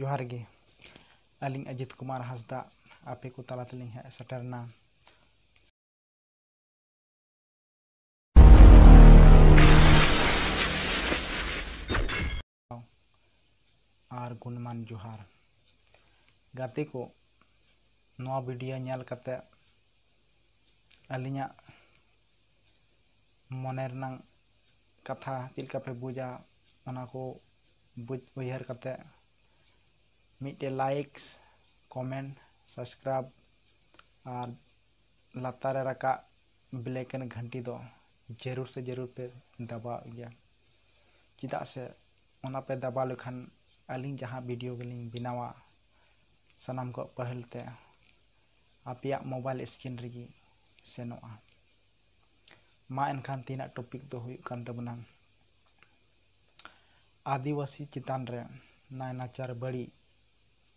जोहार गे अली अजित कुमार हंसद आपे को तला तली है सेटरना और गुणमान जोहार गाते को वीडियो नल अली मनेर कथा चलका पे बुझा को बुझ उत मिट्टे लाइक कमेंट सब्सक्राइब और लतारे रखा ब्लैक एंड घंटी दो तो जरूर से जरूर पे दबा गया चिदा से उना पे दबा लेखान अली जहाँ वीडियो गली बनावा सनम को पहलते आप मोबाइल स्क्रीन रि सेन मा एन टॉपिक तो आदिवासी चितान रे नाचार बड़ी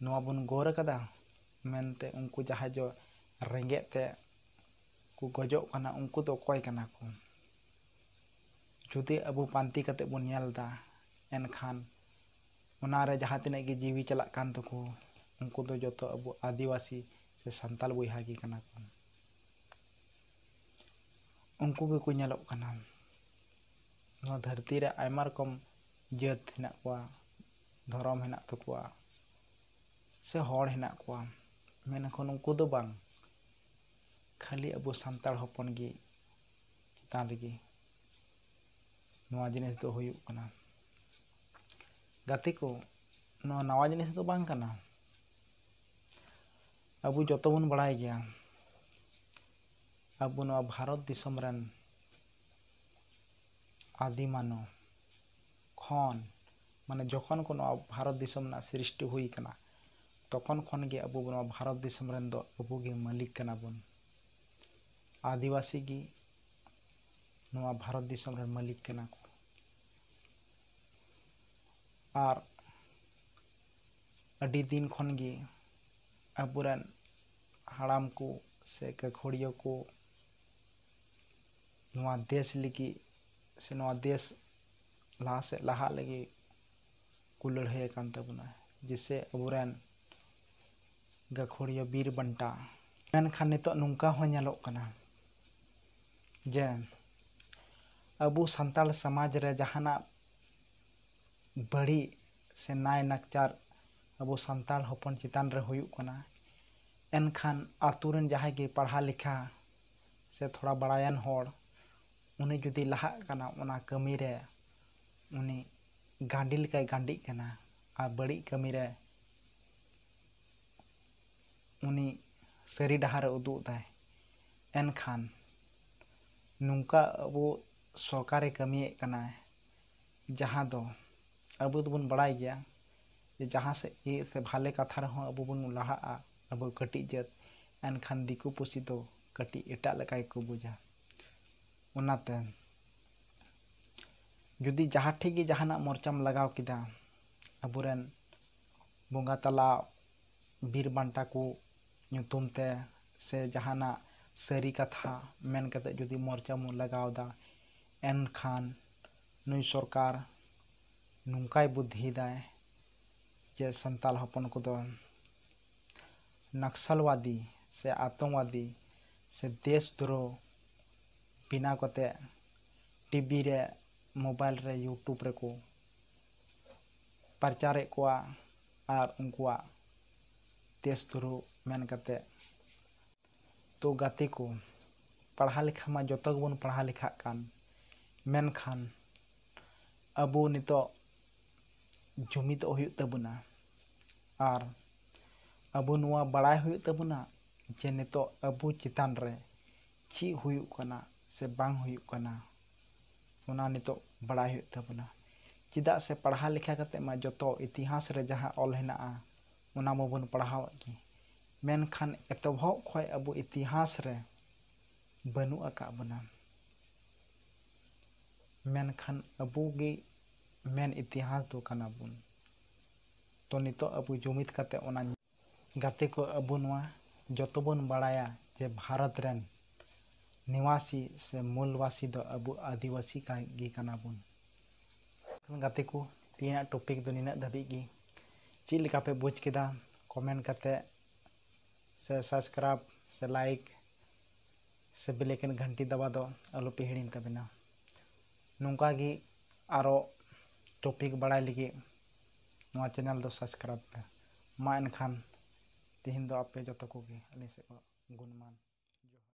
nua bun gora kada mente unku jahajo rengek te ku gojo kana unku to koi kana ku juti abu panti kate bun yalda en khan unare jahatin egi jiwi celak kantu ku unku to joto abu adiwasi se santal bui hagi kana ku unku ke ku nyalok kana nua dharti re aimar kom jet hina kuwa dharam hina tu ᱥᱮ ᱦᱚᱲ ᱦᱮᱱᱟᱜ ᱠᱚᱣᱟ ᱢᱮᱱᱟᱠᱚ ᱱᱩᱠᱩ ᱫᱚ ᱵᱟᱝ ᱠᱷᱟᱹᱞᱤ ᱟᱵᱚ ᱥᱟᱱᱛᱟᱲ ᱦᱚᱯᱚᱱ ᱜᱮ ᱪᱮᱛᱟᱱ ᱨᱮᱜᱮ ᱱᱚᱣᱟ ᱡᱤᱱᱤᱥ ᱫᱚ ᱦᱩᱭᱩᱜ ᱠᱟᱱᱟ ᱜᱟᱛᱮ ᱠᱚ ᱱᱚᱣᱟ ᱱᱟᱣᱟ ᱡᱤᱱᱤᱥ ᱫᱚ ᱵᱟᱝ ᱠᱟᱱᱟ ᱟᱵᱚ ᱡᱚᱛᱚ ᱵᱚᱱ ᱵᱟᱲᱟᱭ ᱜᱮᱭᱟ ᱟᱵᱚ ᱱᱚᱣᱟ ᱵᱷᱟᱨᱚᱛ ᱫᱤᱥᱚᱢ ᱨᱮᱱ ᱟᱫᱤ ᱢᱟᱱᱚᱵ ᱠᱷᱚᱱ ᱢᱟᱱᱮ ᱡᱚᱠᱷᱚᱱ ᱠᱚ ᱱᱚᱣᱟ ᱵᱷᱟᱨᱚᱛ ᱫᱤᱥᱚᱢ ᱨᱮᱱᱟᱜ ᱥᱨᱤᱥᱴᱤ ᱦᱩᱭ ᱟᱠᱟᱱᱟ तखन खन के अब भारत अब के मालिक कना बन आदिवासी की नवा भारत देशम रेन मालिक कना को और अड़ी दिन खन के अब हड़ाम को से गखड़ियों को नवा देश लगी से नवा देश लहा से लहा लगी को लड़ाई जिससे अब gakhuriya bir banta kan khan to nungka ho nyalok kana je abu santal samaj re jahana bari se nai nakchar abu santal hopon chitan re hoyuk kana en khan aturen jahai ge padha likha se thoda barayan hor uni jodi laha kana ona kami re gandil kai gandik kana a bari kami सरी डहार उदूदाय एनखान नौका अब सरकार कमी जहाँ दो अब बड़ा गया जहाँ से से भाले कथा रहा अब बन लहा अब कटी जत एनखान दिको पुसी तो कटी एट को बुझा उनाते जुदी जहाँ ठीक जहाँ मोर्चाम लगाव अब अबरें बंगा तला बीर बंटा को से जहाना सारी कथा मन जी मोर्चा लगवादा एन खान नई सरकार नौकाय बुद्धिदा जे संताल हपन को नक्सलवादी से आतंकवादी से देश द्रोह बिना कते टीवी रे मोबाइल रे यूट्यूब रे को प्रचार को आर उनको देश द्रोह ᱢᱮᱱ ᱠᱟᱛᱮᱫ ᱛᱚ ᱜᱟᱛᱮ ᱠᱚ ᱯᱟᱲᱦᱟᱣ ᱞᱮᱠᱷᱟ ᱢᱟ ᱡᱚᱛᱚ ᱜᱮᱵᱚᱱ ᱯᱟᱲᱦᱟᱣ ᱞᱮᱠᱷᱟᱜ ᱠᱟᱱ ᱢᱮᱱᱠᱷᱟᱱ ᱟᱵᱚ ᱱᱤᱛᱚᱜ ᱡᱩᱢᱤᱫᱚᱜ ᱦᱩᱭᱩᱜ ᱛᱟᱵᱚᱱᱟ ᱟᱨ ᱟᱵᱚ ᱱᱚᱣᱟ ᱵᱟᱲᱟᱭ ᱦᱩᱭᱩᱜ ᱛᱟᱵᱚᱱᱟ ᱡᱮ ᱱᱤᱛᱚᱜ ᱟᱵᱚ ᱪᱮᱛᱟᱱ ᱨᱮ ᱪᱮᱫ ᱦᱩᱭᱩᱜ ᱠᱟᱱᱟ ᱥᱮ ᱵᱟᱝ ᱦᱩᱭᱩᱜ ᱠᱟᱱᱟ ᱚᱱᱟ ᱱᱤᱛᱚᱜ ᱵᱟᱲᱟᱭ ᱦᱩᱭᱩᱜ ᱛᱟᱵᱚᱱᱟ ᱪᱮᱫᱟᱜ ᱥᱮ ᱯᱟᱲᱦᱟᱣ ᱞᱮᱠᱷᱟ ᱠᱟᱛᱮᱫ ᱢᱟ ᱡᱚᱛᱚ ᱤᱛᱤᱦᱟᱥ ᱨᱮ ᱡᱟᱦᱟᱸ ᱚᱞ ᱦᱮᱱᱟᱜᱼᱟ ᱚᱱᱟ ᱢᱟᱵᱚᱱ ᱯᱟᱲᱦᱟᱣᱮᱫ ᱜᱮ menkan etobho khoi abu itihas re banu aka abuna menkan abu ge men itihas do kan abun to nito abu jumit kate ona gate ko abu nwa joto bun badaya je bharat ren niwasi se mulwasi do abu adiwasi kai ge kan abun kan gate ko tina topic do nina dabi ge chi likape bujh keda comment kate से subscribe से like से bell घंटी दबा दो आलू तो पे हिड़न तब नौका आरो टॉपिक बड़ा लगे ना चैनल दो सब्सक्राइब पे माँ इनखान तेहन दो आपे जो को अली गुणमान